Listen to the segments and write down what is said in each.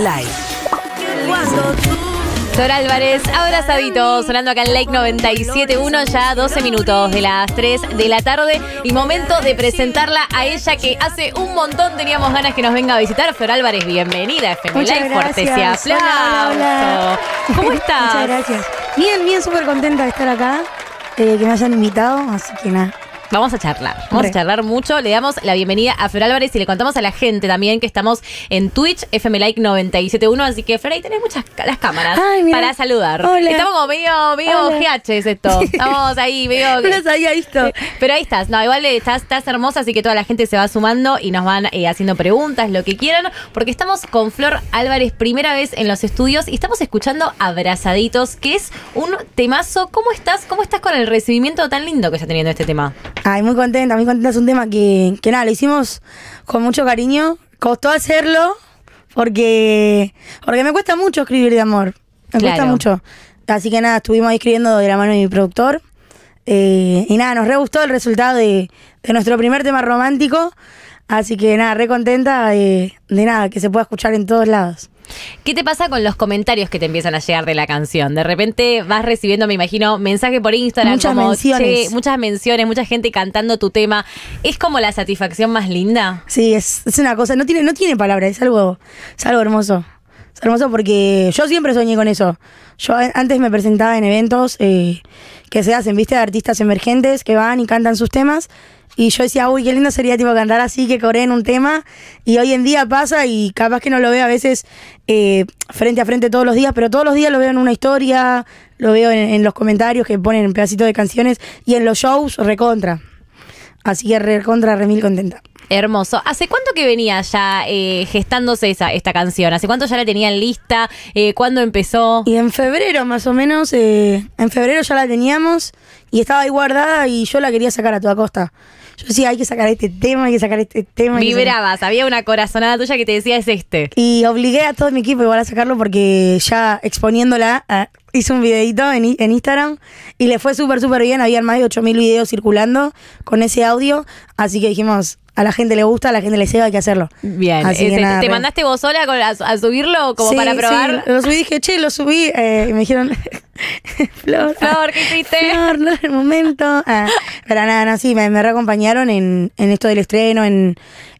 Live. Flor Álvarez, abrazadito, sonando acá en Lake 97.1, ya 12 minutos de las 3 de la tarde y momento de presentarla a ella que hace un montón teníamos ganas que nos venga a visitar. Flor Álvarez, bienvenida a Live, fuerte ese aplauso. Hola, ¿Cómo estás? Muchas gracias. Bien, bien, súper contenta de estar acá, eh, que me hayan invitado, así que nada. Vamos a charlar, vamos a charlar mucho. Le damos la bienvenida a Flor Álvarez y le contamos a la gente también que estamos en Twitch, FM Like 971. Así que, Flor, ahí tenés muchas las cámaras para saludar. Estamos como medio, medio GH esto. Estamos ahí, medio. Eh, pero ahí estás. No, igual eh, estás, hermosa, así que toda la gente se va sumando y nos van eh, haciendo preguntas, lo que quieran, porque estamos con Flor Álvarez, primera vez en los estudios, y estamos escuchando Abrazaditos, que es un temazo. ¿Cómo estás? ¿Cómo estás con el recibimiento tan lindo que está teniendo este tema? Ay, muy contenta, muy contenta. Es un tema que, que nada, lo hicimos con mucho cariño. Costó hacerlo porque, porque me cuesta mucho escribir de amor. Me cuesta mucho. Así que nada, estuvimos ahí escribiendo de la mano de mi productor. Eh, y nada, nos re gustó el resultado de, nuestro primer tema romántico. Así que nada, re contenta de nada, que se pueda escuchar en todos lados. ¿Qué te pasa con los comentarios que te empiezan a llegar de la canción? De repente vas recibiendo, me imagino, mensaje por Instagram. Muchas muchas menciones, mucha gente cantando tu tema. ¿Es como la satisfacción más linda? Sí, es, es una cosa, no tiene, no tiene palabra, es algo, es algo hermoso. Es hermoso porque yo siempre soñé con eso. Yo antes me presentaba en eventos eh, que se hacen, viste, de artistas emergentes que van y cantan sus temas. Y yo decía, uy, qué lindo sería tipo cantar así, que coreen un tema. Y hoy en día pasa y capaz que no lo veo a veces eh, frente a frente todos los días, pero todos los días lo veo en una historia, lo veo en, en los comentarios que ponen pedacitos pedacito de canciones y en los shows recontra. Así que re contra remil contenta. Hermoso. ¿Hace cuánto que venía ya eh, gestándose esa, esta canción? ¿Hace cuánto ya la tenían lista? Eh, ¿Cuándo empezó? Y en febrero, más o menos, eh, en febrero ya la teníamos y estaba ahí guardada y yo la quería sacar a toda costa. Yo decía, hay que sacar este tema, hay que sacar este tema. Vibrabas, había una corazonada tuya que te decía es este. Y obligué a todo mi equipo igual a sacarlo porque ya exponiéndola, hice un videito en, en Instagram y le fue súper, súper bien. Había más de 8.000 videos circulando con ese audio. Así que dijimos, a la gente le gusta, a la gente le ceba, hay que hacerlo. Bien, este, ¿te mandaste vos sola a, subirlo como para probar? sí, lo subí, dije, che, lo subí. Eh, y me dijeron, Flor. Ah, Flor, ¿qué hiciste? Flor, no el momento. Ah, pero nada, no, sí, me, me reacompañaron en, en esto del estreno, en,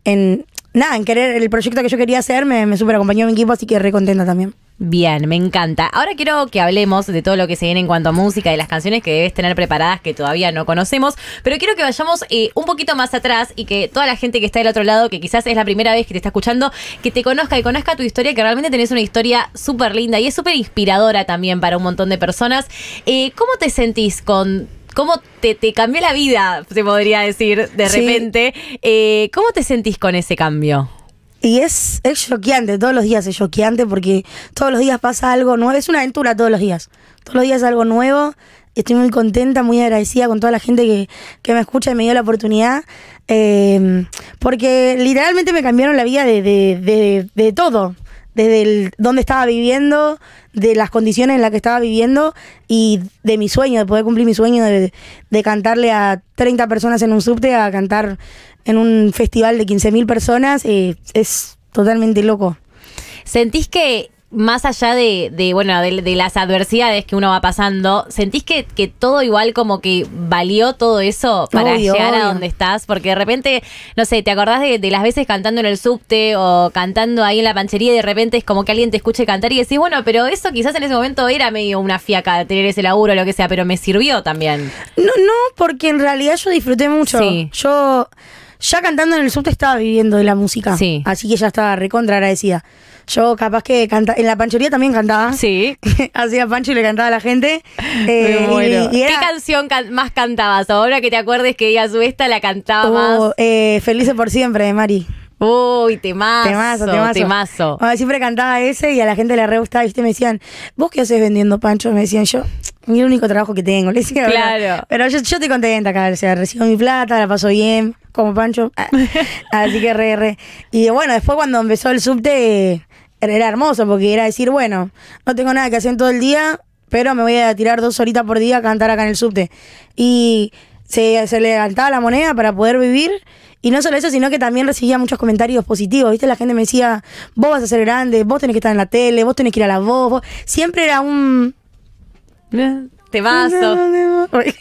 en. Nada, en querer el proyecto que yo quería hacer, me, me super acompañó mi equipo, así que re contenta también. Bien, me encanta. Ahora quiero que hablemos de todo lo que se viene en cuanto a música, de las canciones que debes tener preparadas que todavía no conocemos, pero quiero que vayamos eh, un poquito más atrás y que toda la gente que está del otro lado, que quizás es la primera vez que te está escuchando, que te conozca y conozca tu historia, que realmente tenés una historia súper linda y es súper inspiradora también para un montón de personas. Eh, ¿Cómo te sentís con cómo te, cambió la vida, se podría decir, de repente. Eh, ¿Cómo te sentís con ese cambio? Y es choqueante, todos los días es choqueante porque todos los días pasa algo nuevo, es una aventura todos los días. Todos los días algo nuevo, estoy muy contenta, muy agradecida con toda la gente que, que me escucha y me dio la oportunidad, eh, porque literalmente me cambiaron la vida de, de, de todo desde donde dónde estaba viviendo, de las condiciones en las que estaba viviendo y de mi sueño, de poder cumplir mi sueño de, cantarle a 30 personas en un subte, a cantar en un festival de 15.000 personas, eh, es totalmente loco. ¿Sentís que más allá de, bueno, de, las adversidades que uno va pasando, ¿sentís que, todo igual como que valió todo eso para llegar a donde estás? Porque de repente, no sé, ¿te acordás de, las veces cantando en el subte o cantando ahí en la panchería y de repente es como que alguien te escuche cantar y decís, bueno, pero eso quizás en ese momento era medio una fiaca, tener ese laburo o lo que sea, pero me sirvió también. No, no, porque en realidad yo disfruté mucho. Yo ya cantando en el subte estaba viviendo de la música. Así que ya estaba recontra agradecida. Yo capaz que canta, en la panchería también cantaba. Sí. Hacía pancho y le cantaba a la gente. Eh, y, ¿Qué canción más cantabas? Ahora que te acuerdes que ella su esta la cantaba vos. Oh, eh, Felices por siempre de Mari. Uy, temazo, temazo, temazo. siempre cantaba ese y a la gente le re gustaba, ¿viste? Me decían, ¿vos qué haces vendiendo pancho? Me decían yo, mi único trabajo que tengo, Claro. Pero yo, yo estoy contenta acá, o sea, recibo mi plata, la paso bien, como pancho. Así que re, re. Y bueno, después cuando empezó el subte era hermoso porque era decir, bueno, no tengo nada que hacer en todo el día, pero me voy a tirar dos horitas por día a cantar acá en el subte. Y se, le levantaba la moneda para poder vivir. Y no solo eso, sino que también recibía muchos comentarios positivos, ¿viste? La gente me decía, vos vas a ser grande, vos tenés que estar en la tele, vos tenés que ir a la voz. Siempre era un... Te vas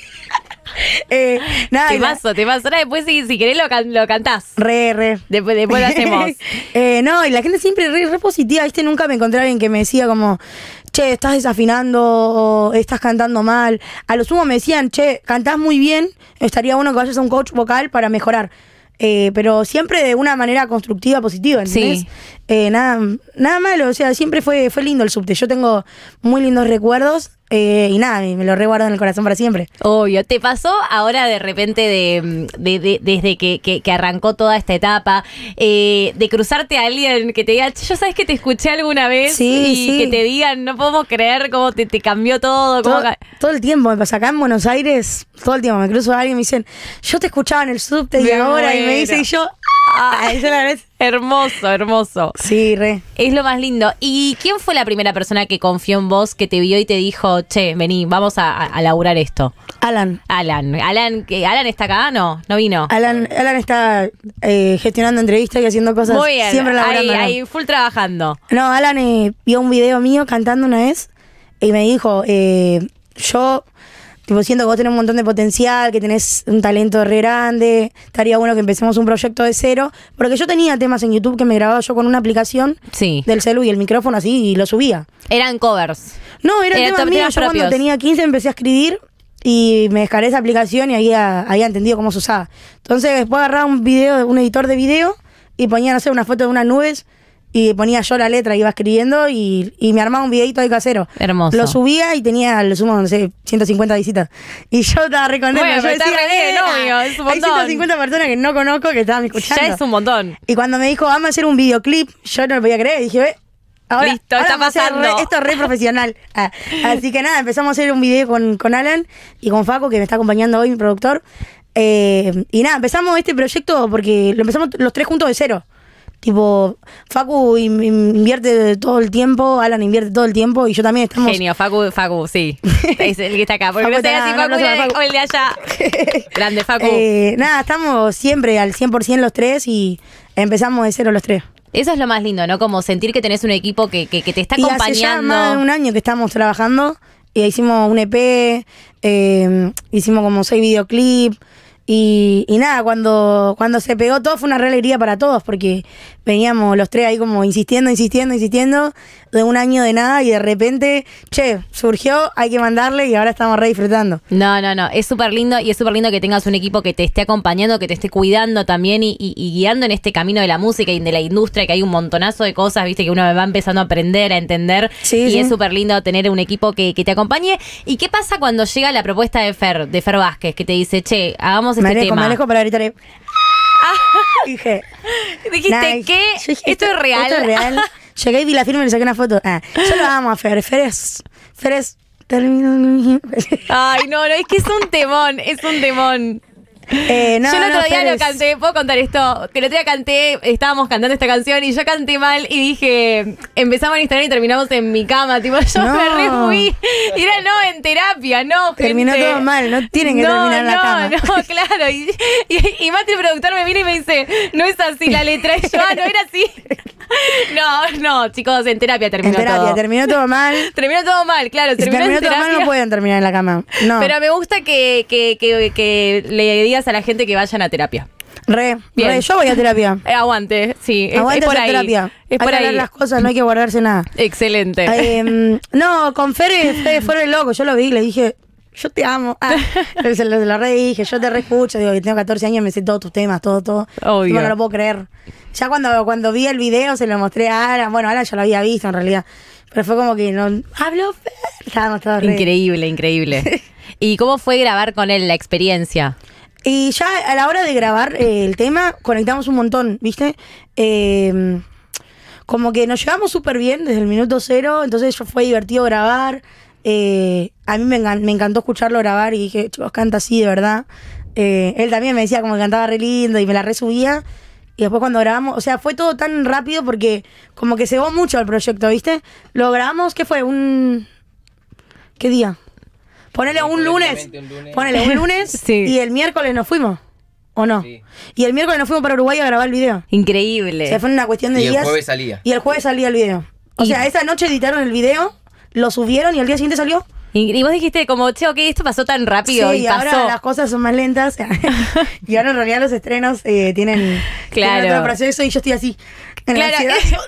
Eh, nada, te paso, te paso. Ahora después, si, querés, lo, cantás. Re, re. Después, lo hacemos. Eh, no, y la gente siempre re, positiva. Viste, nunca me encontré a alguien que me decía como, che, estás desafinando o estás cantando mal. A lo sumo me decían, che, cantás muy bien, estaría bueno que vayas a un coach vocal para mejorar. Eh, pero siempre de una manera constructiva, positiva, ¿entendés? nada, nada malo, o sea, siempre fue, fue lindo el subte. Yo tengo muy lindos recuerdos eh, y nada, me, lo reguardo en el corazón para siempre. Obvio. ¿Te pasó ahora de repente de, mm, desde que, arrancó toda esta etapa eh, de cruzarte a alguien que te diga, yo sabes que te escuché alguna vez y que te digan, no podemos creer cómo te, cambió todo, todo, el tiempo me pasa. Acá en Buenos Aires, todo el tiempo me cruzo a alguien y me dicen, yo te escuchaba en el subte y ahora, y me dice, y yo, Ah, es la Hermoso, hermoso. Sí, re. Es lo más lindo. ¿Y quién fue la primera persona que confió en vos, que te vio y te dijo, che, vení, vamos a, laburar esto? Alan. Alan. Alan, ¿Alan está acá? No, no vino. Alan, Alan está eh, gestionando entrevistas y haciendo cosas. Muy bien. Siempre laburando. ahí, ahí, full trabajando. No, Alan eh, vio un video mío cantando una vez y me dijo, eh, yo Tipo, siento que vos tenés un montón de potencial, que tenés un talento re grande. Estaría bueno que empecemos un proyecto de cero. Porque yo tenía temas en YouTube que me grababa yo con una aplicación del celu y el micrófono así y lo subía. Eran covers. No, eran Era eh, temas míos. Yo cuando tenía 15 empecé a escribir y me descargué esa aplicación y ahí había entendido cómo se usaba. Entonces después agarraba un video, un editor de video y ponía no sé, una foto de una nubes y ponía yo la letra, iba escribiendo y, me armaba un videito de casero. Hermoso. Lo subía y tenía, lo sumo, no sé, 150 visitas. Y yo estaba recontento. yo eh, es un montón. Hay 150 personas que no conozco que estaban escuchando. Ya es un montón. Y cuando me dijo, vamos a hacer un videoclip, yo no lo podía creer. Dije, ve, ahora, Listo, está pasando. esto es re profesional. Ah, así que nada, empezamos a hacer un video con, Alan y con Faco, que me está acompañando hoy, mi productor. Eh, y nada, empezamos este proyecto porque lo empezamos los tres juntos de cero. Tipo, Facu invierte todo el tiempo, Alan invierte todo el tiempo y yo también estamos. Genio, Facu, Facu, sí. Es el que está acá. Porque no Facu, el de allá. Grande, Facu. Eh, nada, estamos siempre al 100% los tres y empezamos de cero los tres. Eso es lo más lindo, ¿no? Como sentir que tenés un equipo que, que, te está acompañando. Hace ya un año que estamos trabajando y hicimos un EP, eh, hicimos como seis videoclips. Y, nada, cuando, cuando se pegó todo fue una real alegría para todos, porque veníamos los tres ahí como insistiendo, insistiendo, insistiendo, de un año de nada y de repente, che, surgió, hay que mandarle y ahora estamos re disfrutando. No, no, no, es súper lindo y es súper lindo que tengas un equipo que te esté acompañando, que te esté cuidando también y, guiando en este camino de la música y de la industria, que hay un montonazo de cosas, viste, que uno va empezando a aprender, a entender. y es súper lindo tener un equipo que, que, te acompañe. ¿Y qué pasa cuando llega la propuesta de Fer, de Fer Vázquez, que te dice, che, hagamos este Me tema? Me para eh. dije. Dijiste, que ¿qué? ¿Esto, es real. es real. Llegué y vi la firma y le saqué una foto. Ah, yo lo amo a Fer. Fer es. Fer Ay, no, no, es que es un temón, es un temón. Eh, yo el otro día lo canté, puedo contar esto, que el otro día canté, estábamos cantando esta canción y yo canté mal y dije, empezamos en Instagram y terminamos en mi cama, tipo, yo me refui. Y era no, en terapia, no. Gente. Terminó todo mal, no tienen que terminar en la cama. No, no, claro. Y, y, el productor, me viene y me dice, no es así la letra, y yo, ah, no era así. No, no, chicos, en terapia terminó todo. En terapia, terminó todo mal. terminó todo mal, claro. terminó, todo mal, no pueden terminar en la cama. No. Pero me gusta que, que, que, que le diga a la gente que vayan a terapia? Re, yo voy a terapia. Eh, aguante, sí, aguante es por ahí. terapia. Es por hay las cosas, no hay que guardarse nada. Excelente. Em, no, con Fede, Fede fueron loco yo lo vi, le dije, yo te amo. Ah, se, lo, re dije, yo te re escucho, digo que tengo 14 años, me sé todos tus temas, todo, todo. No, lo puedo creer. Ya cuando, cuando vi el video se lo mostré a Ana, bueno, Ana ya lo había visto en realidad, pero fue como que no, hablo, Fede. estábamos Increíble, increíble. ¿Y cómo fue grabar con él la experiencia? Y ya a la hora de grabar eh, el tema, conectamos un montón, ¿viste? Em, como que nos llevamos súper bien desde el minuto cero, entonces fue divertido grabar. Eh, a mí me, encantó escucharlo grabar y dije, chicos, canta así, de verdad. Eh, él también me decía como que cantaba re lindo y me la resubía. Y después cuando grabamos, o sea, fue todo tan rápido porque como que se mucho el proyecto, ¿viste? Lo grabamos, ¿qué fue? Un... ¿Qué día? Ponele un lunes. Ponele un lunes y el miércoles nos fuimos. ¿O no? Y el miércoles nos fuimos para Uruguay a grabar el video. Increíble. Se fue una cuestión de días. Y el jueves salía. Y el jueves salía el video. O sea, esa noche editaron el video, lo subieron y el día siguiente salió. Y vos dijiste como, che, ok, esto pasó tan rápido. Sí, y ahora las cosas son más lentas. y ahora en realidad los estrenos eh, tienen, claro. Tienen otro proceso y yo estoy así. Eso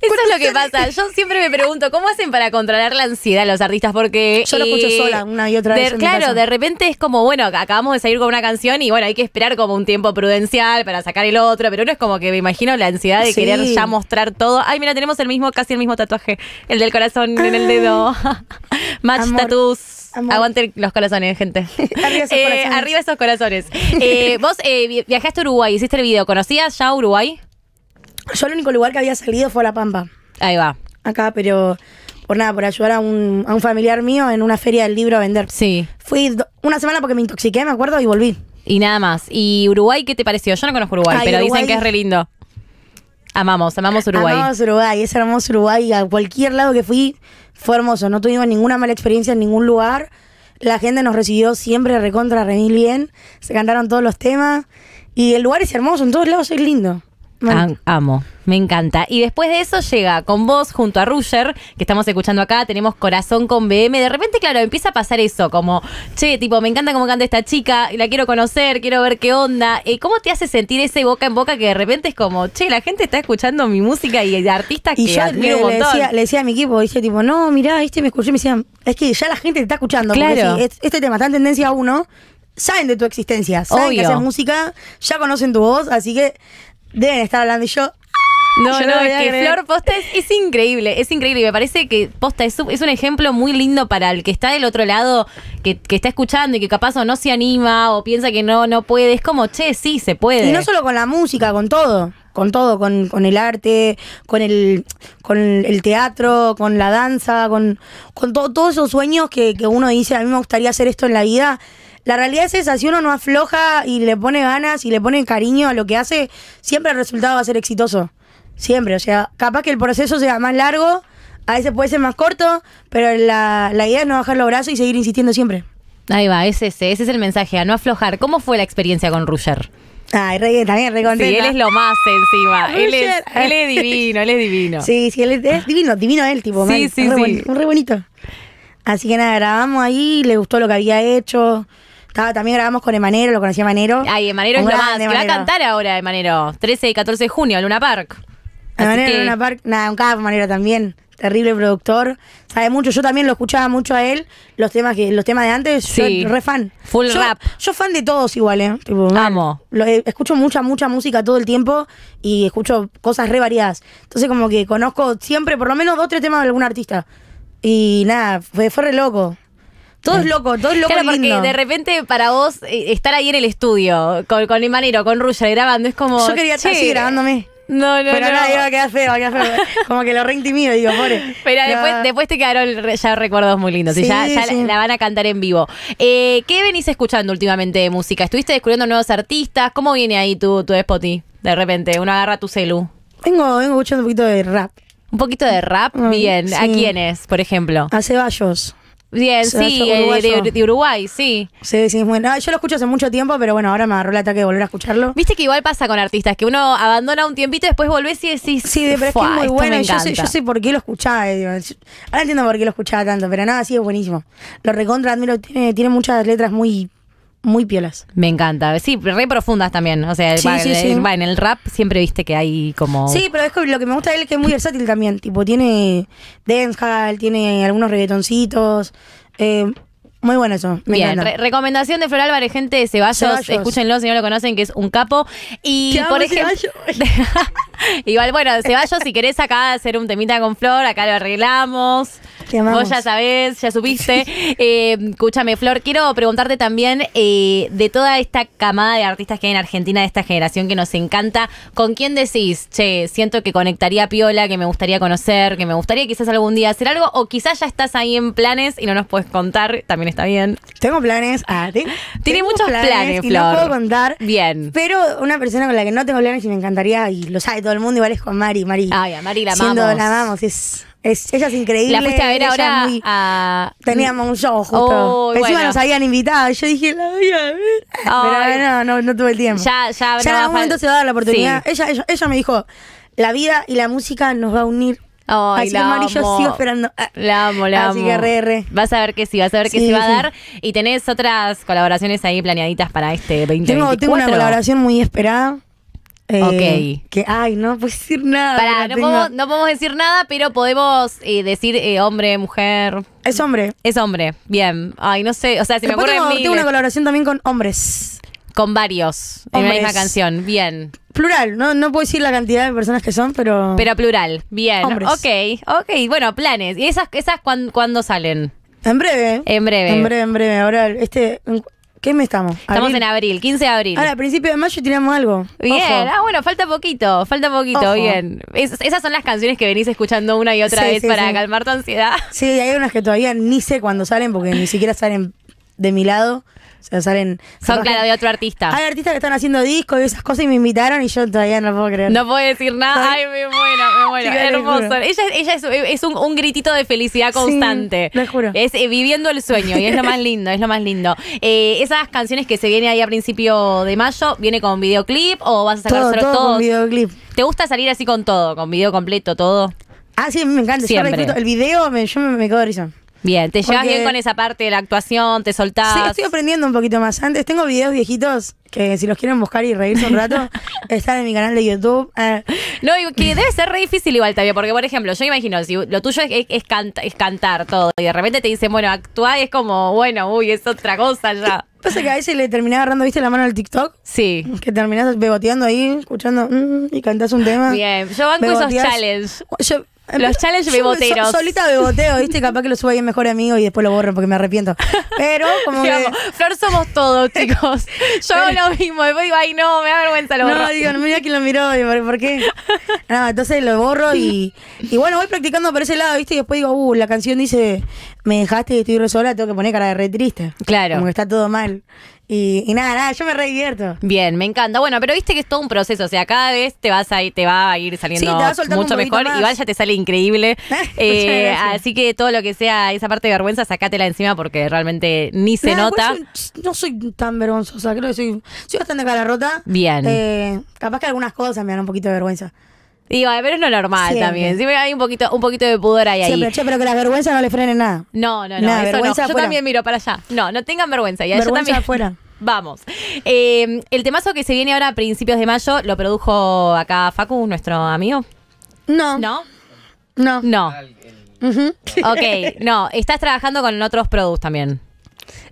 es lo que pasa. Yo siempre me pregunto, ¿cómo hacen para controlar la ansiedad los artistas? Porque. Yo lo escucho eh, sola una y otra vez. claro, de repente es como, bueno, acabamos de salir con una canción y bueno, hay que esperar como un tiempo prudencial para sacar el otro, pero uno es como que me imagino la ansiedad de querer ya mostrar todo. Ay, mira, tenemos el mismo, casi el mismo tatuaje, el del corazón en el dedo. Ah. Match tattoos. Aguante los corazones, gente. arriba, esos eh, corazones. arriba esos corazones. Eh, vos eh, viajaste a Uruguay, hiciste el video. ¿Conocías ya Uruguay? Yo el único lugar que había salido fue a La Pampa. Ahí va. Acá, pero por nada, por ayudar a un, familiar mío en una feria del libro a vender. Sí. Fui una semana porque me intoxiqué, me acuerdo, y volví. Y nada más. ¿Y Uruguay qué te pareció? Yo no conozco Uruguay, pero dicen que es re lindo. Amamos, amamos Uruguay. Amamos Uruguay, es hermoso Uruguay. A cualquier lado que fui fue hermoso. No tuvimos ninguna mala experiencia en ningún lugar. La gente nos recibió siempre recontra, re bien. Se cantaron todos los temas. Y el lugar es hermoso, en todos lados es lindo amo, me encanta. Y después de eso llega con vos junto a Ruger, que estamos escuchando acá, tenemos Corazón con BM. De repente, claro, empieza a pasar eso, como, che, tipo, me encanta cómo canta esta chica, la quiero conocer, quiero ver qué onda. ¿Y eh, ¿Cómo te hace sentir ese boca en boca que de repente es como, che, la gente está escuchando mi música y el y que yo le, Decía, le decía, a mi equipo, dije, tipo, no, mirá, este me escuché me decían, es que ya la gente te está escuchando. Claro. este tema está tendencia a uno saben de tu existencia, saben que haces música, ya conocen tu voz, así que deben estar hablando y yo. Ah, no, no, es que Flor Posta es, increíble, es increíble. Me parece que Posta es, un ejemplo muy lindo para el que está del otro lado, que, está escuchando y que capaz o no se anima o piensa que no, no puede. Es como, che, sí, se puede. Y no solo con la música, con todo. Con todo, con, el arte, con el, con el teatro, con la danza, con, con todos esos sueños que, que uno dice, a mí me gustaría hacer esto en la vida la realidad es esa, si uno no afloja y le pone ganas y le pone cariño a lo que hace, siempre el resultado va a ser exitoso. Siempre, o sea, capaz que el proceso sea más largo, a veces puede ser más corto, pero la, idea es no bajar los brazos y seguir insistiendo siempre. Ahí va, ese, es el mensaje, a no aflojar. ¿Cómo fue la experiencia con Ruger? Ay, re, también re contenta. Sí, él es lo más encima. él, es, él es divino, él es divino. Sí, sí, él es, divino, divino él, tipo. Sí, sí, sí. re bonito. Así que nada, grabamos ahí, le gustó lo que había hecho también grabamos con Emanero, lo conocía Emanero. Ay, Emanero es lo más, que va a cantar ahora Emanero. 13 y 14 de junio, Luna Park. Emanero, Luna Park, nada, un capo Emanero también. Terrible productor, sabe mucho. Yo también lo escuchaba mucho a él. Los temas que los temas de antes, soy yo re fan. Full yo, rap. Yo fan de todos igual, ¿eh? Amo. Eh, escucho mucha, mucha música todo el tiempo y escucho cosas re variadas. Entonces, como que conozco siempre por lo menos dos, tres temas de algún artista. Y nada, fue, fue re loco. Todo es loco, todo es loco. Claro, porque de repente para vos eh, estar ahí en el estudio con, con Imanero, con Ruya grabando, es como. Yo quería estar grabándome. No, no, Pero no. iba a ah, quedar feo, a quedar Como que lo reintimido, digo, pobre. Pero después, después te quedaron ya recuerdos muy lindos. ya, la, van a cantar en vivo. Eh, ¿Qué venís escuchando últimamente de música? ¿Estuviste descubriendo nuevos artistas? ¿Cómo viene ahí tu, tu De repente, uno agarra tu celu. Vengo, vengo escuchando un poquito de rap. ¿Un poquito de rap? Bien. ¿A quiénes, por ejemplo? A Ceballos. Bien, sí, de, Uruguay, sí. Sí, sí, bueno, ah, yo lo escucho hace mucho tiempo, pero bueno, ahora me agarró el ataque de volver a escucharlo. Viste que igual pasa con artistas, que uno abandona un tiempito, y después volvés y decís. Sí, pero es que es muy bueno. Yo sé, por qué lo escuchaba. Eh, ahora entiendo por qué lo escuchaba tanto, pero nada, sí es buenísimo. Lo recontra admiro, tiene, tiene muchas letras muy muy piolas. Me encanta. Sí, re profundas también. O sea, va, va, en el rap siempre viste que hay como. Sí, pero es que lo que me gusta de él es que es muy versátil también. Tipo, tiene dancehall, tiene algunos reggaetoncitos. Eh, muy bueno yo Me Bien, recomendación de Flor Álvarez, gente, de Ceballos. escúchenlo si no lo conocen, que es un capo. Y por Igual, bueno, Ceballos, si querés acá hacer un temita con Flor, acá lo arreglamos. ¿Qué Vos ya sabés, ya supiste. Eh, escúchame, Flor, quiero preguntarte también eh, de toda esta camada de artistas que hay en Argentina, de esta generación que nos encanta, ¿con quién decís, che, siento que conectaría a Piola, que me gustaría conocer, que me gustaría quizás algún día hacer algo, o quizás ya estás ahí en planes y no nos puedes contar, también está bien. Tengo planes. Ah, Tiene muchos planes, y puedo contar. Bien. Pero una persona con la que no tengo planes y me encantaría, y lo sabe todo el mundo, igual es con Mari. Mari. Ay, a Mari la siendo, amamos. la amamos. Es, es, ella es increíble. La fuiste a ver ahora Teníamos un show justo. Encima nos habían invitado. Yo dije, la voy a ver. Pero no, no, no, tuve el tiempo. Ya, ya, ya no en algún momento se va a dar la oportunidad. Ella, ella, ella me dijo, la vida y la música nos va a unir Ay, Así que sigo esperando. Ah, la amo, la Así que Vas a ver que sí, vas a ver que sí, va a dar. Y tenés otras colaboraciones ahí planeaditas para este 2024. Tengo, una colaboración muy esperada. Eh, que, ay, no puedo decir nada. no, podemos, decir nada, pero podemos eh, decir eh, hombre, mujer. Es hombre. Es hombre, bien. Ay, no sé, o sea, se me ocurre tengo una colaboración también con hombres. Con varios en la misma canción. Bien. Plural, no, no puedo decir la cantidad de personas que son, pero. Pero plural, bien. Ok, ok, bueno, planes. ¿Y esas, esas cuándo, salen? En breve. En breve. En breve, en breve. Ahora, este. ¿Qué mes estamos? Estamos en abril, 15 de abril. Ahora, a principios de mayo tiramos algo. Bien, ah, bueno, falta poquito, falta poquito, bien. esas son las canciones que venís escuchando una y otra vez para calmar tu ansiedad. Sí, hay unas que todavía ni sé cuándo salen porque ni siquiera salen de mi lado sea, salen. Son, claro, de otro artista. Hay artistas que están haciendo discos y esas cosas y me invitaron y yo todavía no puedo creer. No puedo decir nada. Ay, me muero, me muero. Hermoso. Ella, es, un, gritito de felicidad constante. Sí, juro. Es eh, viviendo el sueño y es lo más lindo, es lo más lindo. Eh, esas canciones que se vienen ahí a principio de mayo, ¿viene con videoclip o vas a sacar todo, todo Con videoclip. ¿Te gusta salir así con todo? ¿Con video completo, todo? Ah, sí, me encanta. el video, me, yo me, quedo de risa. Bien, te llevas bien con esa parte de la actuación, te soltás. Sí, estoy aprendiendo un poquito más. Antes tengo videos viejitos que si los quieren buscar y reírse un rato, están en mi canal de YouTube. Ah. No, que debe ser re difícil igual también, porque por ejemplo, yo imagino, si lo tuyo es, cantar todo y de repente te dicen, bueno, actúa es como, bueno, uy, es otra cosa ya. Pasa que a veces le terminás agarrando, ¿viste la mano al TikTok? Sí. Que terminás beboteando ahí, escuchando mm, y cantás un tema. Bien, yo banco esos challenges. Yo, los challenge beboteros. So, solita beboteo, ¿viste? Capaz que lo suba bien mejor amigo y después lo borro porque me arrepiento. Pero como que... Flor somos todos, chicos. Yo hago lo mismo. Después digo, ay, no, me da vergüenza, lo borro. No, digo, mira quién lo miró, ¿por qué? No, entonces lo borro y, y bueno, voy practicando por ese lado, ¿viste? Y después digo, uh, la canción dice, me dejaste y estoy re sola, tengo que poner cara de re triste. Claro. Como que está todo mal. Y, nada, nada, yo me re divierto. Bien, me encanta. Bueno, pero viste que es todo un proceso, o sea, cada vez te vas a, te va a ir saliendo mucho mejor. y Igual te sale increíble. Eh, así que todo lo que sea esa parte de vergüenza, sacátela encima porque realmente ni se nota. no soy tan vergonzosa, creo que soy, soy bastante cara Bien. Eh, capaz que algunas cosas me dan un poquito de vergüenza. Digo, eh, pero es lo normal también. Siempre hay un poquito, un poquito de pudor ahí. Siempre, ahí. Che, pero que la vergüenza no le frene nada. No, no, no. Yo también miro para allá. No, no tengan vergüenza. Y yo también. afuera. Vamos. Eh, el temazo que se viene ahora a principios de mayo lo produjo acá Facu, nuestro amigo. No. ¿No? No. No. Ok, no. Estás trabajando con otros productos también.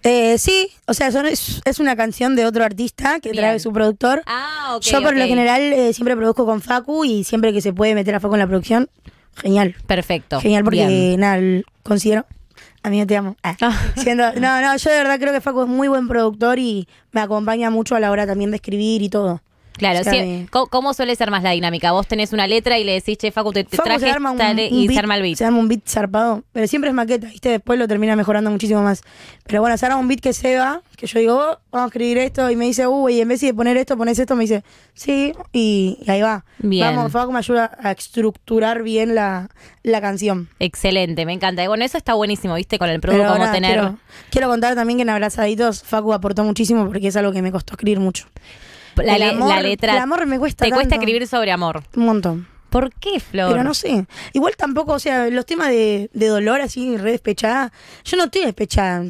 Eh, sí, o sea, es, una canción de otro artista que trae su productor. Ah, yo por lo general eh, siempre produzco con Facu y siempre que se puede meter a Facu en la producción, genial. Perfecto. Genial porque nada, considero... A mí te amo. Ah. Siendo, no, no, yo de verdad creo que Facu es muy buen productor y me acompaña mucho a la hora también de escribir y todo. Claro, sí. ¿cómo suele ser más la dinámica? Vos tenés una letra y le decís, che, Facu, te, traje un, y se arma el beat. Se arma un beat zarpado, pero siempre es maqueta, ¿viste? Después lo termina mejorando muchísimo más. Pero bueno, se arma un beat que se va, que yo digo, oh, vamos a escribir esto, y me dice, uy, y en vez de poner esto, pones esto, me dice, sí, y, ahí va. Bien. Vamos, Facu me ayuda a estructurar bien la, canción. Excelente, me encanta. bueno, eso está buenísimo, ¿viste? Con el producto, a tener... quiero contar también que en Abrazaditos Facu aportó muchísimo porque es algo que me costó escribir mucho la, letra. El amor me cuesta. Te cuesta escribir sobre amor. Un montón. ¿Por qué, Flor? Pero no sé. Igual tampoco, o sea, los temas de, dolor así, re despechada. Yo no estoy despechada.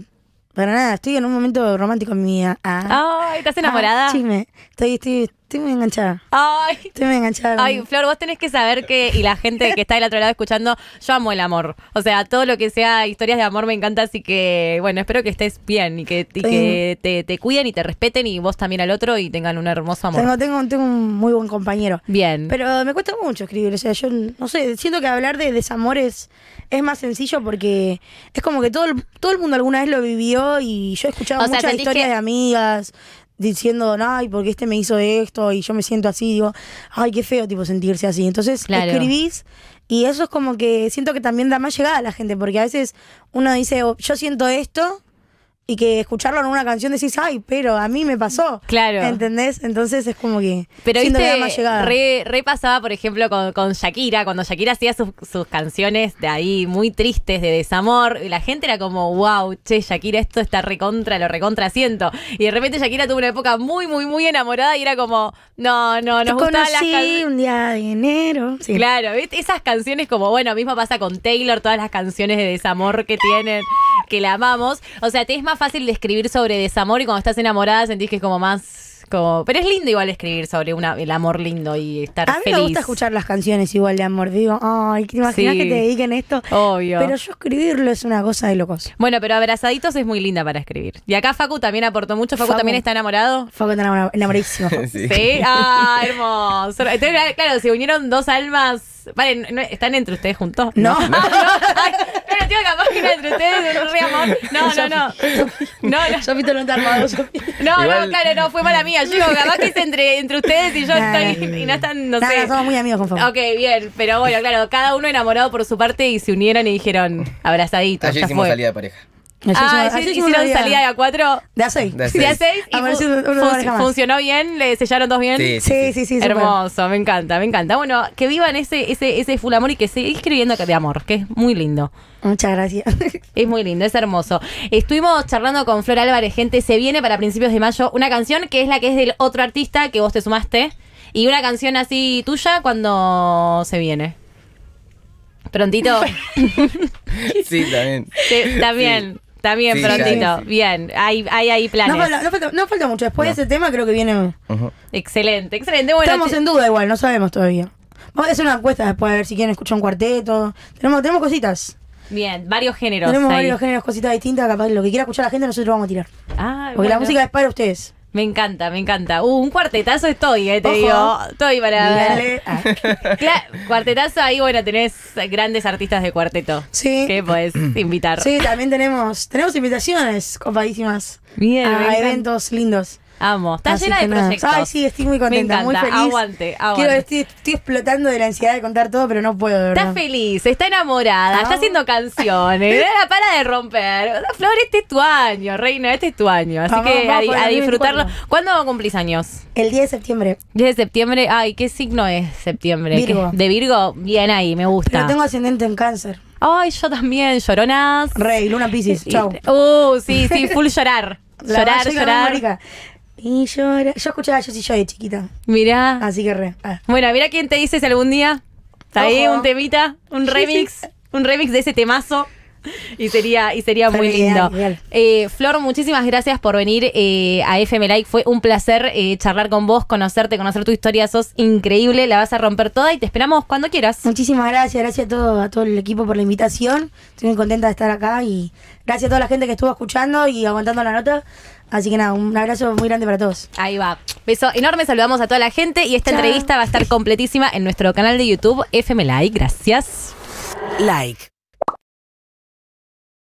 Para nada, estoy en un momento romántico en mi vida. Ah. Ay, ¿estás ah, enamorada? chisme. Estoy, estoy, Estoy muy enganchada. Ay. Estoy muy enganchada. Ay, Flor, vos tenés que saber que, y la gente que está del otro lado escuchando, yo amo el amor. O sea, todo lo que sea historias de amor me encanta, así que, bueno, espero que estés bien y que, te, cuiden y te respeten y vos también al otro y tengan un hermoso amor. Tengo, tengo, un muy buen compañero. Bien. Pero me cuesta mucho escribir, o sea, yo no sé, siento que hablar de desamores es más sencillo porque es como que todo el, todo el mundo alguna vez lo vivió y yo he escuchado muchas historias de amigas, diciendo, ay, porque este me hizo esto y yo me siento así, digo, ay, qué feo, tipo, sentirse así. Entonces, escribís y eso es como que siento que también da más llegada a la gente, porque a veces uno dice, oh, yo siento esto, y que escucharlo en una canción decís, ay, pero a mí me pasó. Claro. ¿Entendés? Entonces es como que. Pero re, re, pasaba, por ejemplo, con, Shakira, cuando Shakira hacía sus, canciones de ahí muy tristes, de desamor, y la gente era como, wow, che, Shakira, esto está recontra, lo recontra siento. Y de repente Shakira tuvo una época muy, muy, muy enamorada y era como, no, no, nos gustaban las canciones. un día de enero. Claro, esas canciones como, bueno, mismo pasa con Taylor, todas las canciones de desamor que tienen que la amamos. O sea, te es más fácil de escribir sobre desamor y cuando estás enamorada sentís que es como más. Como, pero es lindo igual escribir sobre una, el amor lindo y estar feliz. A mí me gusta escuchar las canciones igual de amor. Digo, ay, ¿te imaginas que te dediquen esto? Obvio. Pero yo escribirlo es una cosa de locos. Bueno, pero Abrazaditos es muy linda para escribir. Y acá Facu también aportó mucho. Facu, también está enamorado. Facu está enamoradísimo. sí. Ah, hermoso. claro, se unieron dos almas vale no, ¿están entre ustedes juntos? No. No, no, no, tío, capaz que entre ustedes, no No, no, no. No, no. todo no está No, no, claro, no, fue mala mía. Yo digo, capaz que es entre, entre ustedes y yo y no están, no sé. somos muy amigos con Fabio. Ok, bien, pero bueno, claro, cada uno enamorado por su parte y se unieron y dijeron abrazaditos. Ayer hicimos salida de pareja. Ah, hicieron salida de a cuatro. De a seis. De a seis. y funcionó bien, le sellaron dos bien. Sí, sí, sí. Hermoso, me encanta, me encanta. Bueno, que vivan ese, ese, ese full amor y que sigan escribiendo de amor, que es muy lindo. Muchas gracias. Es muy lindo, es hermoso. Estuvimos charlando con Flor Álvarez, gente. Se viene para principios de mayo una canción que es la que es del otro artista que vos te sumaste. Y una canción así tuya cuando se viene. Prontito. sí, también. también. También prontito. Bien, hay, hay, hay planes. No falta, mucho. Después de ese tema creo que viene... Excelente, excelente. Estamos en duda igual, no sabemos todavía. Vamos a hacer una encuesta después a ver si quieren escuchar un cuarteto. Tenemos, tenemos cositas. Bien, varios géneros. Tenemos varios géneros, cositas distintas. Capaz lo que quiera escuchar la gente nosotros vamos a tirar. Ah, Porque la música es para ustedes. Me encanta, me encanta. Uh, un cuartetazo estoy, eh, te digo. Estoy para. Ah, cuartetazo ahí, bueno, tenés grandes artistas de cuarteto. Sí. Que podés invitar. Sí, también tenemos, tenemos invitaciones copadísimas. Bien. A eventos lindos. Vamos, Está llena de proyectos. Ay, sí, estoy muy contenta, muy feliz. Aguante, estoy, explotando de la ansiedad de contar todo, pero no puedo. ¿verdad? Está feliz, está enamorada, está ah. haciendo canciones. la para de romper. Flor, este es tu año, reina, este es tu año. Así que a, disfrutarlo. ¿Cuándo cumplís años? El 10 de septiembre. 10 de septiembre. Ay, ¿qué signo es septiembre? ¿De Virgo? Bien ahí, me gusta. Yo tengo ascendente en cáncer. Ay, yo también, lloronas. Rey, Luna Pisces, chau. Uh, sí, sí, full llorar. llorar, llorar. Y yo era, yo escuchaba a yo de chiquita. Mirá. Así que re. Ah. Bueno, mirá quién te dice si algún día. ¿Está ahí un temita? Un remix. Un remix de ese temazo. Y sería, y sería muy lindo. Eh, Flor, muchísimas gracias por venir eh, a FM Like. Fue un placer eh, charlar con vos, conocerte, conocer tu historia. Sos increíble, la vas a romper toda y te esperamos cuando quieras. Muchísimas gracias, gracias a todo, a todo el equipo por la invitación. Estoy muy contenta de estar acá y gracias a toda la gente que estuvo escuchando y aguantando la nota. Así que nada, un abrazo muy grande para todos. Ahí va. Beso enorme, saludamos a toda la gente y esta entrevista va a estar completísima en nuestro canal de YouTube FM Gracias. Like.